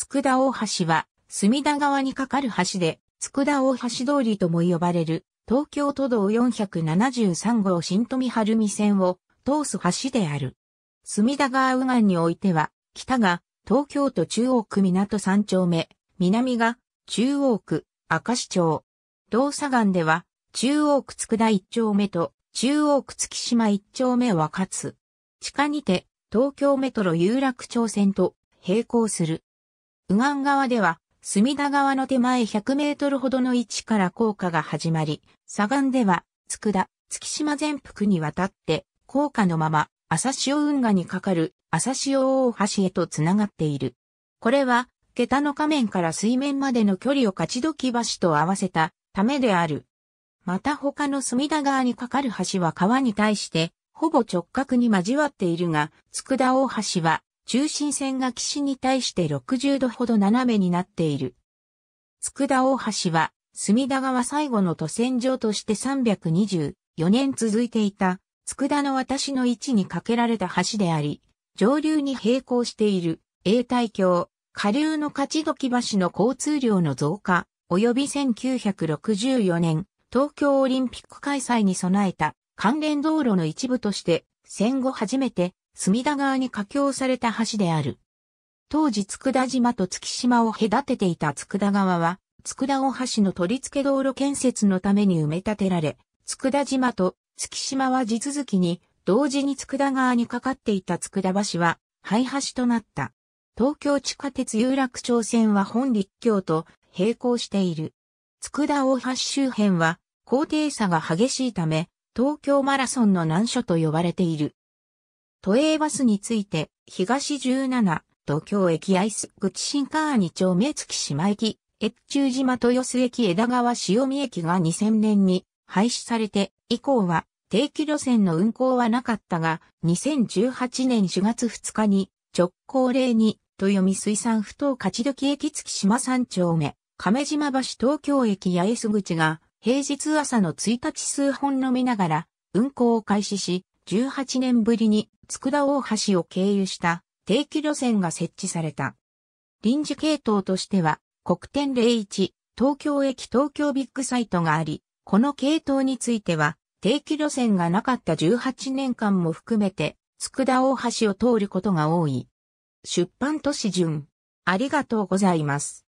佃大橋は、隅田川に架かる橋で、佃大橋通りとも呼ばれる、東京都道473号新富晴海線を通す橋である。隅田川右岸においては、北が東京都中央区港三丁目、南が中央区明石町。動作岸では、中央区佃一丁目と中央区月島一丁目はかつ。地下にて、東京メトロ有楽町線と並行する。右岸側では、隅田川の手前100メートルほどの位置から降下が始まり、左岸では、佃、月島全幅にわたって、降下のまま、朝潮運河にかかる朝潮大橋へとつながっている。これは、桁の仮面から水面までの距離を勝ちどき橋と合わせたためである。また他の隅田川に架かる橋は川に対して、ほぼ直角に交わっているが、佃大橋は中心線が岸に対して60度ほど斜めになっている。佃大橋は、隅田川最後の渡船場として324年続いていた、佃の私の位置に架けられた橋であり、上流に並行している、永代橋、下流の勝時橋の交通量の増加、及び1964年、東京オリンピック開催に備えた関連道路の一部として、戦後初めて隅田川に架橋された橋である。当時佃島と月島を隔てていた佃川は、佃大橋の取り付け道路建設のために埋め立てられ、佃島と月島は地続きに、同時に佃川にかかっていた佃橋は、廃橋となった。東京地下鉄有楽町線は本立橋と並行している。佃大橋周辺は、高低差が激しいため、東京マラソンの難所と呼ばれている。都営バスについて、東17、東京駅アイス口新川2丁目月島駅、越中島豊洲駅枝川潮見駅が2000年に廃止されて、以降は定期路線の運行はなかったが、2018年4月2日に直行例に、豊見水産不当勝時駅月島3丁目、亀島橋東京駅八重洲口が、平日朝の1日数本飲みながら、運行を開始し、18年ぶりに佃大橋を経由した定期路線が設置された。臨時系統としては国点01東京駅東京ビッグサイトがあり、この系統については定期路線がなかった18年間も含めて佃大橋を通ることが多い。出版都市順。ありがとうございます。